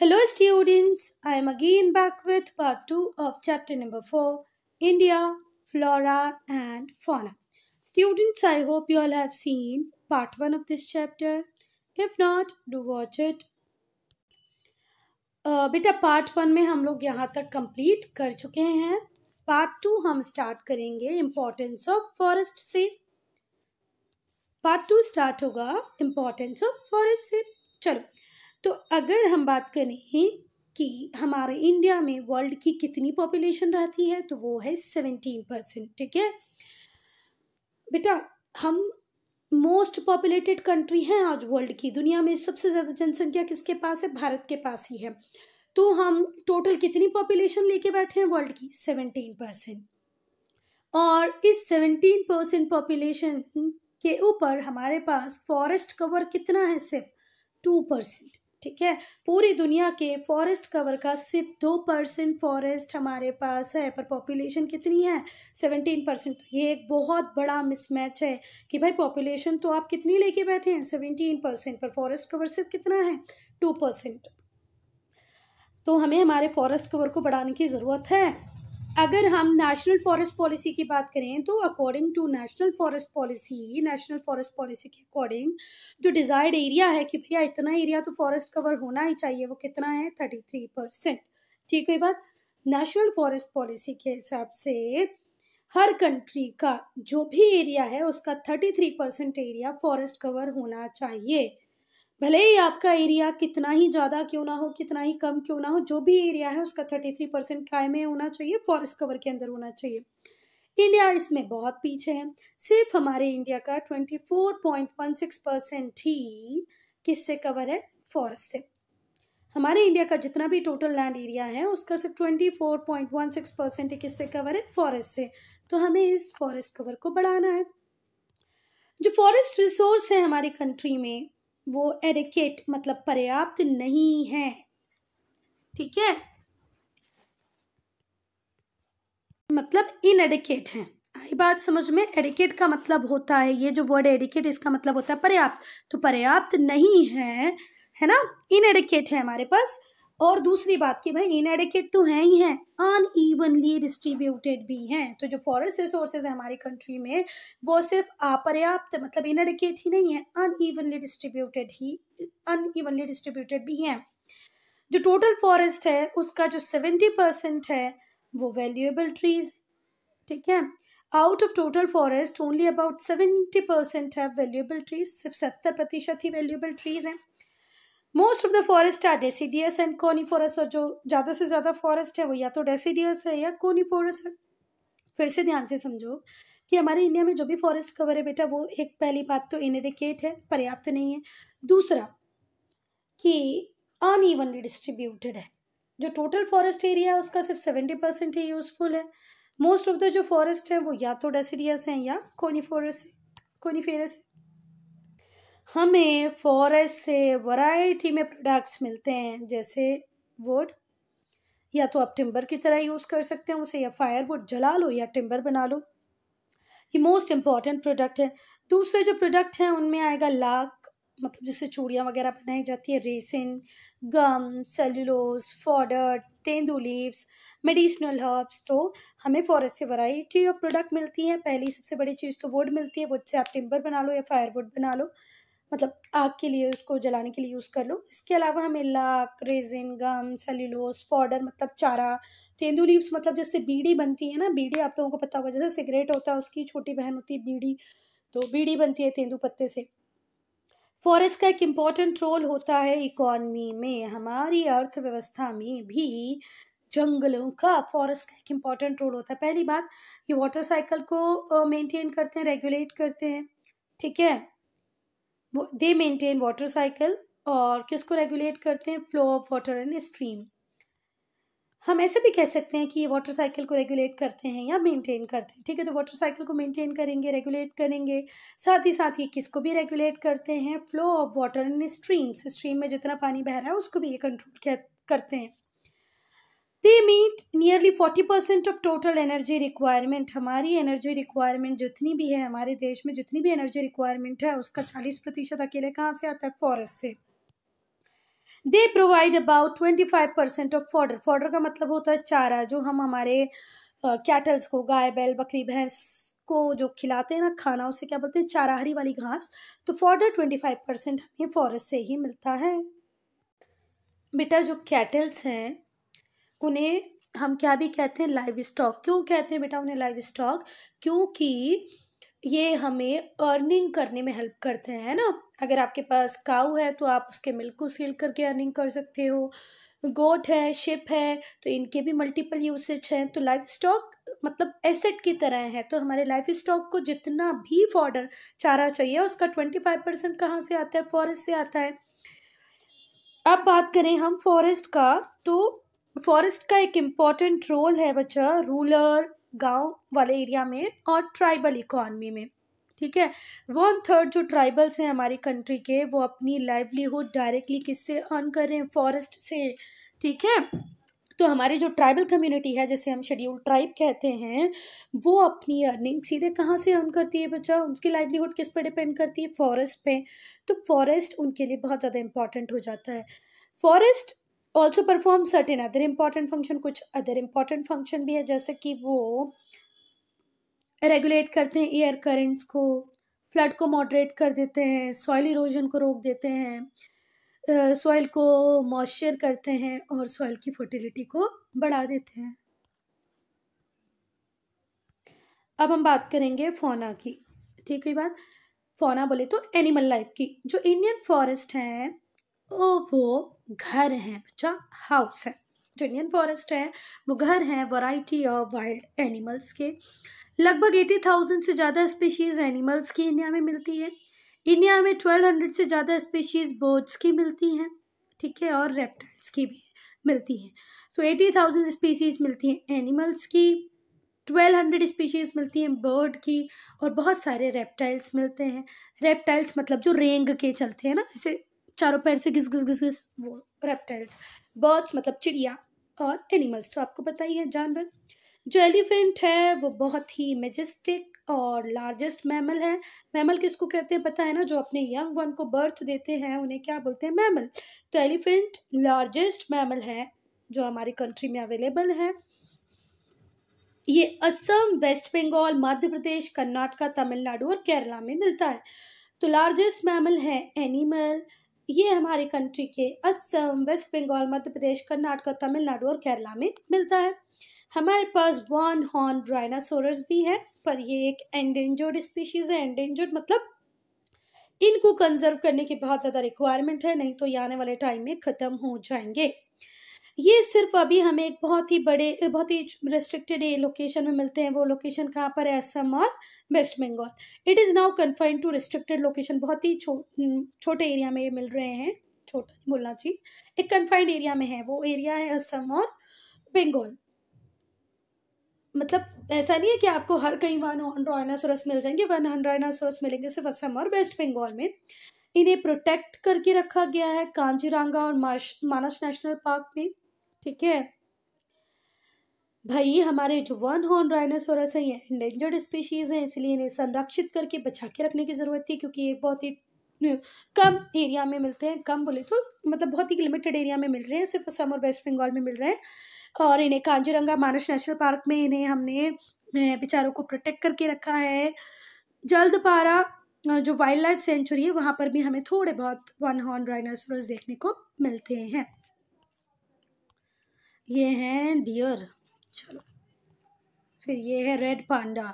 Hello students, I am again back with part 2 of chapter number 4, India, Flora and Fauna. Students, I hope you all have seen part 1 of this chapter. If not, do watch it. Uh, बेटा part one में हम लोग यहाँ तक complete कर चुके हैं part two हम स्टार्ट करेंगे इम्पोर्टेंस ऑफ फॉरेस्ट से पार्ट टू स्टार्ट होगा इम्पोर्टेंस ऑफ फॉरेस्ट से चलो तो अगर हम बात करें कि हमारे इंडिया में वर्ल्ड की कितनी पॉपुलेशन रहती है तो वो है सेवेंटीन परसेंट ठीक है बेटा हम मोस्ट पॉपुलेटेड कंट्री हैं आज वर्ल्ड की दुनिया में सबसे ज़्यादा जनसंख्या किसके पास है भारत के पास ही है तो हम टोटल कितनी पॉपुलेशन लेके बैठे हैं वर्ल्ड की सेवेंटीन परसेंट और इस सेवेंटीन परसेंट पॉपुलेशन के ऊपर हमारे पास फॉरेस्ट कवर कितना है सिर्फ टू परसेंट ठीक है पूरी दुनिया के फॉरेस्ट कवर का सिर्फ दो परसेंट फॉरेस्ट हमारे पास है पर पॉपुलेशन कितनी है सेवनटीन परसेंट तो ये एक बहुत बड़ा मिसमैच है कि भाई पॉपुलेशन तो आप कितनी लेके बैठे हैं सेवेंटीन परसेंट पर फॉरेस्ट कवर सिर्फ कितना है टू परसेंट तो हमें हमारे फॉरेस्ट कवर को बढ़ाने की ज़रूरत है अगर हम नेशनल फॉरेस्ट पॉलिसी की बात करें तो according to national forest policy national forest policy के अकॉर्डिंग जो डिज़ायर्ड एरिया है कि भैया इतना एरिया तो फॉरेस्ट कवर होना ही चाहिए वो कितना है थर्टी थ्री परसेंट ठीक है बात नेशनल फॉरेस्ट पॉलिसी के हिसाब से हर कंट्री का जो भी एरिया है उसका thirty three percent area forest cover होना चाहिए भले ही आपका एरिया कितना ही ज़्यादा क्यों ना हो कितना ही कम क्यों ना हो जो भी एरिया है उसका थर्टी थ्री परसेंट कायम है होना चाहिए फॉरेस्ट कवर के अंदर होना चाहिए इंडिया इसमें बहुत पीछे है सिर्फ हमारे इंडिया का twenty four point one six percent ही किससे कवर है फॉरेस्ट से हमारे इंडिया का जितना भी टोटल लैंड एरिया है उसका सिर्फ twenty four point one six percent ही किससे कवर है फॉरेस्ट से तो हमें इस फॉरेस्ट कवर को बढ़ाना है जो फॉरेस्ट रिसोर्स है हमारी कंट्री में वो एडिकेट मतलब पर्याप्त नहीं है ठीक है मतलब इनएडिकेट है आई बात समझ में एडिकेट का मतलब होता है ये जो वर्ड एडिकेट इसका मतलब होता है पर्याप्त तो पर्याप्त नहीं है है ना इनएडिकेट है हमारे पास और दूसरी बात कि भाई इनएडिकेट तो है ही है ईवनली डिस्ट्रीब्यूटेड भी हैं तो जो फॉरेस्ट रिसोर्सेज है हमारी कंट्री में वो सिर्फ अपर्याप्त मतलब इनएडिकेट ही नहीं है अन ईवनली डिस्ट्रीब्यूटेड ही अन ईवनली डिस्ट्रीब्यूटेड भी हैं जो टोटल फॉरेस्ट है उसका जो सेवेंटी परसेंट है वो वैल्यूएबल ट्रीज ठीक है out of total forest only about seventy percent है वैल्यूएबल ट्रीज सिर्फ सत्तर प्रतिशत ही वैल्यूएबल ट्रीज हैं most of the forest are deciduous and coniferous और जो ज़्यादा से ज़्यादा फॉरेस्ट है वो या तो डेसीडियस है या फॉरेस्ट है फिर से ध्यान से समझो कि हमारे इंडिया में जो भी फॉरेस्ट कवर है बेटा वो एक पहली बात तो इनडिकेट है पर्याप्त तो नहीं है दूसरा कि अनइवनली डिस्ट्रीब्यूटेड है जो टोटल फॉरेस्ट एरिया है उसका सिर्फ सेवेंटी परसेंट ही यूजफुल है मोस्ट ऑफ द जो फॉरेस्ट है वो या तो डेसीडियस हैं या कोनीफोरस है कोनीफेरस है हमें फॉरेस्ट से वैरायटी में प्रोडक्ट्स मिलते हैं जैसे वुड या तो आप टिम्बर की तरह यूज़ कर सकते हैं उसे या फायरवुड जला लो या टिम्बर बना लो ये मोस्ट इम्पॉर्टेंट प्रोडक्ट है दूसरे जो प्रोडक्ट हैं उनमें आएगा लाख मतलब जिससे चूड़ियाँ वगैरह बनाई जाती है resin gum cellulose fodder tendu leaves medicinal herbs तो हमें फॉरेस्ट से वैरायटी ऑफ प्रोडक्ट मिलती है पहली सबसे बड़ी चीज़ तो वुड मिलती है वुड से आप टिम्बर बना लो या फायरवुड बना लो मतलब आग के लिए उसको जलाने के लिए यूज़ कर लो इसके अलावा हमें lac resin gum cellulose powder मतलब चारा तेंदू लीव्स मतलब जैसे बीड़ी बनती है ना बीड़ी आप लोगों को पता होगा जैसे सिगरेट होता है उसकी छोटी बहन होती है बीड़ी तो बीड़ी बनती है तेंदू पत्ते से फॉरेस्ट का एक इम्पॉर्टेंट रोल होता है इकॉनमी में हमारी अर्थव्यवस्था में भी जंगलों का फॉरेस्ट का एक इम्पॉर्टेंट रोल होता है पहली बात ये वाटर साइकिल को मेंटेन करते हैं रेगुलेट करते हैं ठीक है दे मेंटेन वाटर साइकिल और किसको रेगुलेट करते हैं flow of water and stream हम ऐसे भी कह सकते हैं कि ये वाटर साइकिल को रेगुलेट करते हैं या मेंटेन करते हैं ठीक है तो वाटर साइकिल को मेंटेन करेंगे रेगुलेट करेंगे साथ ही साथ ये किसको भी रेगुलेट करते हैं flow of water in streams stream में जितना पानी बह रहा है उसको भी ये कंट्रोल करते हैं they meet nearly forty percent of total energy requirement हमारी एनर्जी रिक्वायरमेंट जितनी भी है हमारे देश में जितनी भी एनर्जी रिक्वायरमेंट है उसका चालीस प्रतिशत अकेले कहाँ से आता है फॉरेस्ट से they provide about twenty five percent of fodder fodder का मतलब होता है चारा जो हम हमारे कैटल्स uh, को गाय बैल बकरी भैंस को जो खिलाते हैं ना खाना उसे क्या बोलते हैं चारा हरी वाली घास तो फॉर्डर ट्वेंटी फाइव परसेंट हमें फॉरेस्ट से ही मिलता है बेटा जो कैटल्स हैं उन्हें हम क्या भी कहते हैं लाइव स्टॉक क्यों कहते हैं बेटा उन्हें लाइव स्टॉक क्योंकि ये हमें अर्निंग करने में हेल्प करते हैं ना अगर आपके पास काऊ है तो आप उसके मिल्क को सील करके अर्निंग कर सकते हो गोट है शिप है तो इनके भी मल्टीपल यूसेज हैं तो लाइफ स्टॉक मतलब एसेट की तरह है तो हमारे लाइफ स्टॉक को जितना भी फॉर्डर चारा चाहिए उसका ट्वेंटी फाइव परसेंट कहाँ से आता है फॉरेस्ट से आता है अब बात करें हम फॉरेस्ट का तो फॉरेस्ट का एक इम्पॉर्टेंट रोल है बच्चा रूलर गांव वाले एरिया में और ट्राइबल इकोनमी में ठीक है वन थर्ड जो ट्राइबल्स हैं हमारी कंट्री के वो अपनी लाइवलीहुड डायरेक्टली किससे अर्न कर रहे हैं फॉरेस्ट से ठीक है तो हमारे जो ट्राइबल कम्युनिटी है जैसे हम शेड्यूल ट्राइब कहते हैं वो अपनी अर्निंग सीधे कहाँ से अर्न करती है बच्चा उनकी लाइवलीहुड किस पर डिपेंड करती है फॉरेस्ट पे तो फॉरेस्ट उनके लिए बहुत ज़्यादा इम्पॉर्टेंट हो जाता है forest also perform certain other important function कुछ अदर इम्पॉर्टेंट फंक्शन भी है जैसे कि वो रेगुलेट करते हैं एयर करेंट्स को फ्लड को मॉडरेट कर देते हैं सॉइल इरोजन को रोक देते हैं सॉइल को मॉइस्चर करते हैं और सॉइल की फर्टिलिटी को बढ़ा देते हैं अब हम बात करेंगे फोना की ठीक है बात फोना बोले तो एनिमल लाइफ की जो इंडियन फॉरेस्ट हैं तो वो घर हैं बच्चा हाउस है जो इंडियन फॉरेस्ट है वो घर है वैरायटी ऑफ वाइल्ड एनिमल्स के लगभग एटी थाउजेंड से ज़्यादा स्पीशीज़ एनिमल्स की इंडिया में मिलती है इंडिया में ट्वेल्व हंड्रेड से ज़्यादा स्पीशीज़ बर्ड्स की मिलती हैं ठीक है और रेप्टाइल्स की भी मिलती हैं तो एटी थाउजेंड स्पीसीज़ मिलती हैं एनिमल्स की ट्वेल्व हंड्रेड स्पीशीज़ मिलती हैं बर्ड की और बहुत सारे रेप्टाइल्स मिलते हैं रेप्टाइल्स मतलब जो रेंग के चलते हैं ना ऐसे चारों पैर से घिस घिस घिस घिस वो रेप्टाइल्स बर्ड्स मतलब चिड़िया और एनिमल्स तो आपको पता ही है जानवर जो एलिफेंट है वो बहुत ही मेजेस्टिक और लार्जेस्ट मैमल है मैमल किसको कहते हैं पता है ना जो अपने यंग वन को बर्थ देते हैं उन्हें क्या बोलते हैं मैमल तो एलिफेंट लार्जेस्ट मैमल है जो हमारी कंट्री में अवेलेबल है ये असम वेस्ट बंगाल मध्य प्रदेश कर्नाटका तमिलनाडु और केरला में मिलता है तो लार्जेस्ट मैमल है एनिमल ये हमारी कंट्री के असम वेस्ट बंगाल मध्य प्रदेश कर्नाटक तमिलनाडु और केरला में मिलता है हमारे पास वन हॉर्न ड्राइनासोरस भी है पर ये एक एंडेंजर्ड स्पीशीज़ है एंडेंजर्ड मतलब इनको कंजर्व करने की बहुत ज़्यादा रिक्वायरमेंट है नहीं तो ये आने वाले टाइम में ख़त्म हो जाएंगे ये सिर्फ अभी हमें एक बहुत ही बड़े बहुत ही रेस्ट्रिक्टेड लोकेशन में मिलते हैं वो लोकेशन कहाँ पर है असम और west Bengal it is now confined to restricted location बहुत ही छो, हम्म, छोटे एरिया में ये मिल रहे हैं छोटा बोलना चाहिए एक कन्फाइंड एरिया में है वो एरिया है असम और बंगाल मतलब ऐसा नहीं है कि आपको हर कहीं वन सोरस मिल जाएंगे वन हंड्रेड सोरस मिलेंगे सिर्फ असम और वेस्ट बंगाल में इन्हें प्रोटेक्ट करके रखा गया है कांजीरांगा और मानस नेशनल पार्क में ठीक है भाई हमारे जो वन हॉर्न राइनासोरस है ये इंडेंजर्ड स्पीशीज़ हैं इसलिए इन्हें संरक्षित करके बचा के रखने की ज़रूरत थी क्योंकि ये बहुत ही कम एरिया में मिलते हैं कम बोले तो मतलब बहुत ही लिमिटेड एरिया में मिल रहे हैं सिर्फ असम और वेस्ट बंगाल में मिल रहे हैं और इन्हें कांजीरंगा मानस नेशनल पार्क में इन्हें हमने बेचारों को प्रोटेक्ट करके रखा है जल्द पारा जो वाइल्ड लाइफ सेंचुरी है वहाँ पर भी हमें थोड़े बहुत वन हॉर्न राइनासोरस देखने को मिलते हैं ये हैं डियर चलो फिर ये है रेड पांडा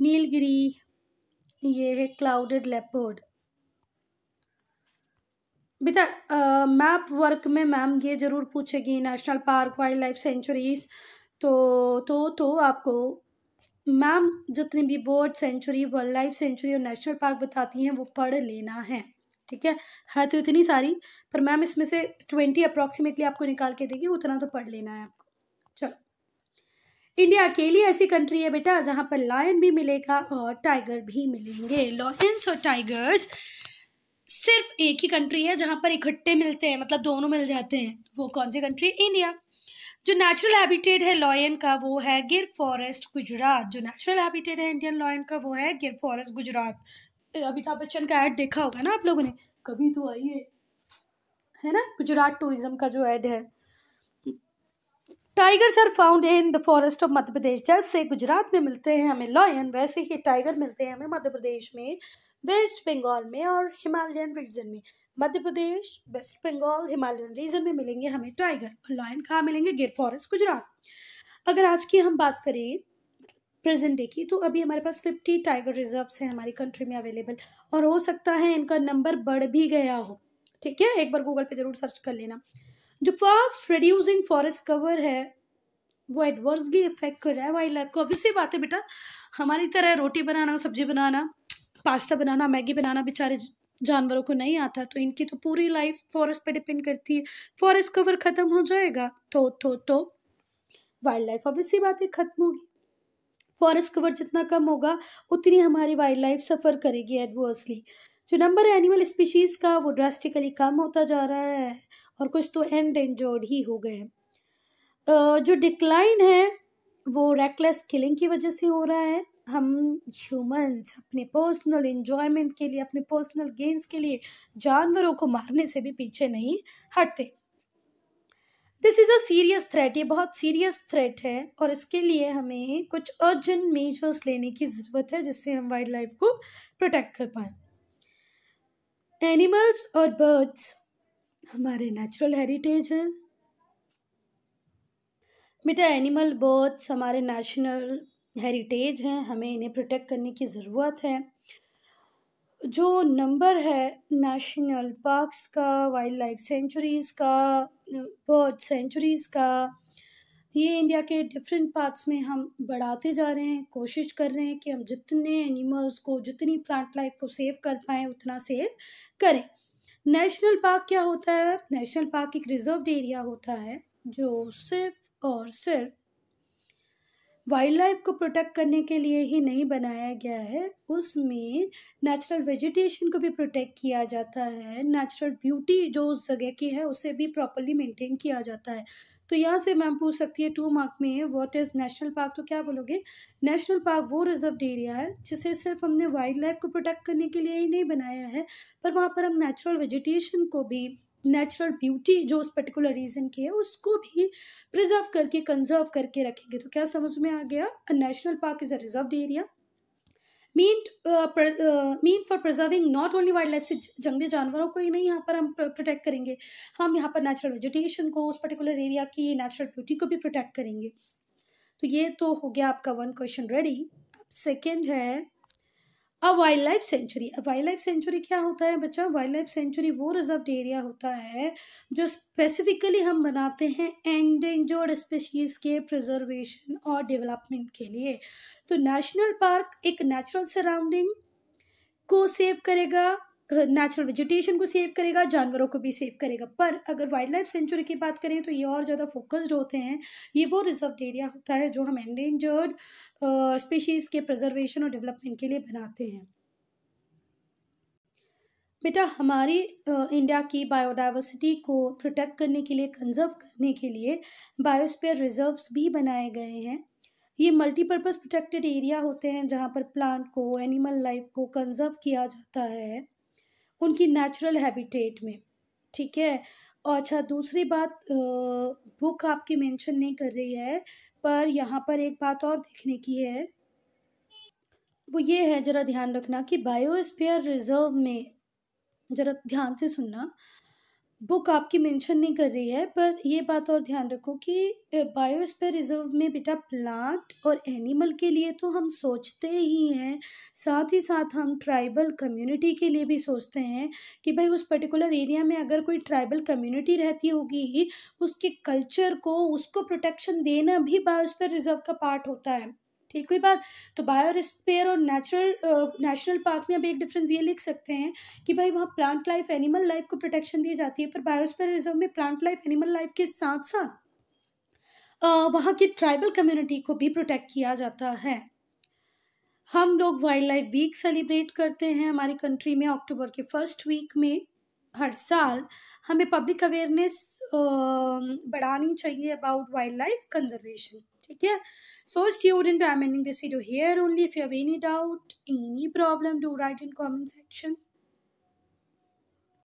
नीलगिरी ये है क्लाउडेड लेपर्ड बेटा मैप वर्क में मैम ये ज़रूर पूछेगी national park wildlife sanctuaries तो तो तो आपको मैम जितनी भी bird sanctuary wildlife sanctuary और नेशनल पार्क बताती हैं वो पढ़ लेना है ठीक है है तो इतनी सारी पर मैम इसमें से ट्वेंटी अप्रॉक्सीमेटली आपको निकाल के देगी उतना तो पढ़ लेना है आपको चलो इंडिया अकेली ऐसी कंट्री है बेटा जहाँ पर लायन भी मिलेगा और टाइगर भी मिलेंगे लॉयंस और टाइगर्स सिर्फ एक ही कंट्री है जहाँ पर इकट्ठे मिलते हैं मतलब दोनों मिल जाते हैं वो कौन सी कंट्री है इंडिया जो नेचुरल हैबिटेट है लॉयन का वो है गिर फॉरेस्ट गुजरात जो नेचुरल हैबिटेट है इंडियन लॉयन का वो है गिर फॉरेस्ट गुजरात अमिताभ तो बच्चन का ऐड देखा होगा ना आप लोगों ने कभी तो आइए है ना गुजरात टूरिज्म का जो ऐड है tigers are found in the forest of Madhya Pradesh जैसे गुजरात में मिलते हैं हमें लॉयन वैसे ही टाइगर मिलते हैं हमें मध्य प्रदेश में वेस्ट बंगाल में और हिमालयन रीजन में Madhya Pradesh west Bengal Himalayan region में मिलेंगे हमें टाइगर और लॉयन कहाँ मिलेंगे गिर फॉरेस्ट गुजरात अगर आज की हम बात करें प्रेजेंट डे की तो अभी हमारे पास फिफ्टी टाइगर रिजर्व्स हैं हमारी कंट्री में अवेलेबल और हो सकता है इनका नंबर बढ़ भी गया हो ठीक है एक बार गूगल पे ज़रूर सर्च कर लेना जो फास्ट रिड्यूसिंग फॉरेस्ट कवर है वो एडवर्सली इफेक्ट कर रहा है वाइल्ड लाइफ को अभी से बात है बेटा हमारी तरह रोटी बनाना सब्जी बनाना पास्ता बनाना मैगी बनाना बेचारे जानवरों को नहीं आता तो इनकी तो पूरी लाइफ फॉरेस्ट पे डिपेंड करती है फॉरेस्ट कवर ख़त्म हो जाएगा तो तो तो वाइल्ड लाइफ बात बातें ख़त्म होगी फॉरेस्ट कवर जितना कम होगा उतनी हमारी वाइल्ड लाइफ सफ़र करेगी एडवर्सली जो नंबर है एनिमल स्पीशीज़ का वो ड्रास्टिकली कम होता जा रहा है और कुछ तो एंड एंजॉर्ड ही हो गए हैं जो डिक्लाइन है वो रेकलेस किलिंग की वजह से हो रहा है हम ह्यूमंस अपने पर्सनल इन्जॉयमेंट के लिए अपने पर्सनल गेंस के लिए जानवरों को मारने से भी पीछे नहीं हटते this is a serious threat ये बहुत सीरियस थ्रेट है और इसके लिए हमें कुछ अर्जेंट मेजर्स लेने की ज़रूरत है जिससे हम वाइल्ड लाइफ को प्रोटेक्ट कर पाए एनिमल्स और बर्ड्स हमारे नेचुरल हेरिटेज हैं बेटा एनिमल बर्ड्स हमारे नेशनल हेरिटेज हैं हमें इन्हें प्रोटेक्ट करने की ज़रूरत है जो नंबर है नेशनल पार्क्स का वाइल्ड लाइफ सेंचुरीज़ का बर्ड सेंचुरीज़ का ये इंडिया के डिफरेंट पार्ट्स में हम बढ़ाते जा रहे हैं कोशिश कर रहे हैं कि हम जितने एनिमल्स को जितनी प्लांट लाइफ को सेव कर पाएँ उतना सेव करें नेशनल पार्क क्या होता है नेशनल पार्क एक रिजर्व एरिया होता है जो सिर्फ और सिर्फ वाइल्ड लाइफ को प्रोटेक्ट करने के लिए ही नहीं बनाया गया है उसमें नेचुरल वेजिटेशन को भी प्रोटेक्ट किया जाता है नेचुरल ब्यूटी जो उस जगह की है उसे भी प्रॉपरली मेंटेन किया जाता है तो यहाँ से मैम पूछ सकती है टू मार्क में व्हाट इज़ नेशनल पार्क तो क्या बोलोगे नेशनल पार्क वो रिजर्व एरिया है जिसे सिर्फ हमने वाइल्ड लाइफ को प्रोटेक्ट करने के लिए ही नहीं बनाया है पर वहाँ पर हम नेचुरल वेजिटेशन को भी नेचुरल ब्यूटी जो उस पर्टिकुलर रीजन की है उसको भी प्रिजर्व करके कंजर्व करके रखेंगे तो क्या समझ में आ गया a national park is a reserve area mean mean for preserving not only wildlife से जंगली जानवरों को ही नहीं यहाँ पर हम प्रोटेक्ट करेंगे हम यहाँ पर नेचुरल वेजिटेशन को उस पर्टिकुलर एरिया की नेचुरल ब्यूटी को भी प्रोटेक्ट करेंगे तो ये तो हो गया आपका वन क्वेश्चन रेडी सेकेंड है a wildlife sanctuary a wildlife sanctuary क्या होता है बच्चा वाइल्ड लाइफ सेंचुरी वो रिजर्व एरिया होता है जो स्पेसिफिकली हम बनाते हैं जो स्पेशीज के प्रिजर्वेशन और डेवलपमेंट के लिए तो नेशनल पार्क एक नेचुरल सराउंडिंग को सेव करेगा नेचुरल वेजिटेशन को सेव करेगा जानवरों को भी सेव करेगा पर अगर वाइल्ड लाइफ सेंचुरी की बात करें तो ये और ज़्यादा फोकस्ड होते हैं ये वो रिजर्व एरिया होता है जो हम एंडेंजर्ड स्पीशीज़ के प्रजर्वेशन और डेवलपमेंट के लिए बनाते हैं बेटा हमारी इंडिया की बायोडाइवर्सिटी को प्रोटेक्ट करने के लिए कंजर्व करने के लिए बायोस्पेयर रिजर्व्स भी बनाए गए हैं ये मल्टीपर्पज़ प्रोटेक्टेड एरिया होते हैं जहाँ पर प्लांट को एनिमल लाइफ को कंजर्व किया जाता है उनकी नेचुरल हैबिटेट में ठीक है और अच्छा दूसरी बात बुक आपकी मेंशन नहीं कर रही है पर यहाँ पर एक बात और देखने की है वो ये है ज़रा ध्यान रखना कि बायोस्फीयर रिजर्व में ज़रा ध्यान से सुनना बुक आपकी मेंशन नहीं कर रही है पर ये बात और ध्यान रखो कि बायोस्पेयर रिजर्व में बेटा प्लांट और एनिमल के लिए तो हम सोचते ही हैं साथ ही साथ हम ट्राइबल कम्युनिटी के लिए भी सोचते हैं कि भाई उस पर्टिकुलर एरिया में अगर कोई ट्राइबल कम्युनिटी रहती होगी ही उसके कल्चर को उसको प्रोटेक्शन देना भी बायोस्पेयर रिजर्व का पार्ट होता है ठीक कोई बात तो बायोरिस्पेयर और नेचुरल नेशनल पार्क में अब एक डिफरेंस ये लिख सकते हैं कि भाई वहाँ प्लांट लाइफ एनिमल लाइफ को प्रोटेक्शन दी जाती है पर बायोस्पेयर रिजर्व में प्लांट लाइफ एनिमल लाइफ के साथ साथ वहाँ की ट्राइबल कम्युनिटी को भी प्रोटेक्ट किया जाता है हम लोग वाइल्ड लाइफ वीक सेलिब्रेट करते हैं हमारी कंट्री में अक्टूबर के फर्स्ट वीक में हर साल हमें पब्लिक अवेयरनेस बढ़ानी चाहिए about wildlife conservation Okay, so student i'm ending this video here only if you have any doubt any problem do write in comment section